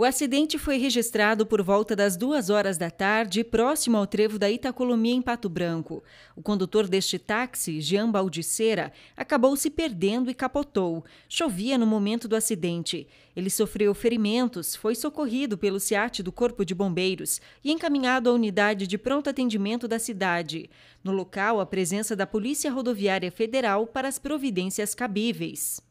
O acidente foi registrado por volta das duas horas da tarde, próximo ao trevo da Itacolomia, em Pato Branco. O condutor deste táxi, Jean Baldiceira, acabou se perdendo e capotou. Chovia no momento do acidente. Ele sofreu ferimentos, foi socorrido pelo SEAT do Corpo de Bombeiros e encaminhado à unidade de pronto atendimento da cidade. No local, a presença da Polícia Rodoviária Federal para as providências cabíveis.